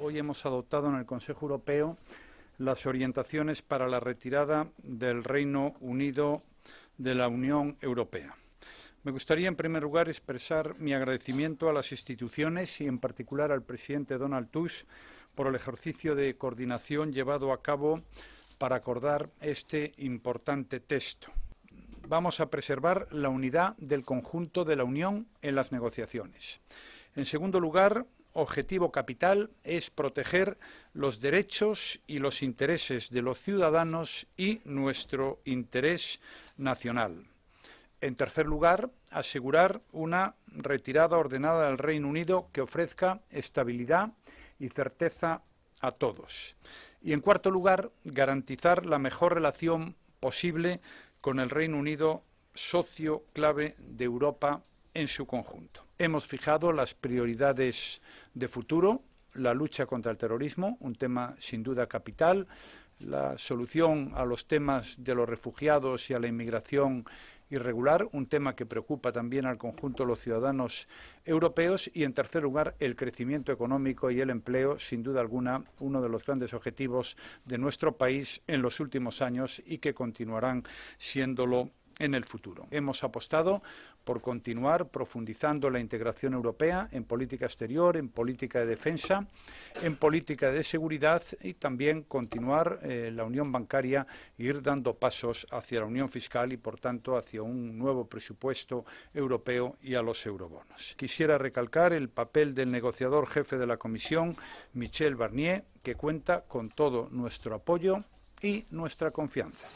hoy hemos adoptado en el Consejo Europeo las orientaciones para la retirada del Reino Unido de la Unión Europea. Me gustaría, en primer lugar, expresar mi agradecimiento a las instituciones y, en particular, al presidente Donald Tusk por el ejercicio de coordinación llevado a cabo para acordar este importante texto. Vamos a preservar la unidad del conjunto de la Unión en las negociaciones. En segundo lugar, objetivo capital es proteger los derechos y los intereses de los ciudadanos y nuestro interés nacional. En tercer lugar, asegurar una retirada ordenada del Reino Unido que ofrezca estabilidad y certeza a todos. Y en cuarto lugar, garantizar la mejor relación posible con el Reino Unido, socio clave de Europa en su conjunto. Hemos fijado las prioridades de futuro, la lucha contra el terrorismo, un tema sin duda capital, la solución a los temas de los refugiados y a la inmigración irregular, un tema que preocupa también al conjunto de los ciudadanos europeos y, en tercer lugar, el crecimiento económico y el empleo, sin duda alguna, uno de los grandes objetivos de nuestro país en los últimos años y que continuarán siéndolo en el futuro. Hemos apostado por continuar profundizando la integración europea en política exterior, en política de defensa, en política de seguridad y también continuar eh, la unión bancaria e ir dando pasos hacia la unión fiscal y, por tanto, hacia un nuevo presupuesto europeo y a los eurobonos. Quisiera recalcar el papel del negociador jefe de la Comisión, Michel Barnier, que cuenta con todo nuestro apoyo y nuestra confianza.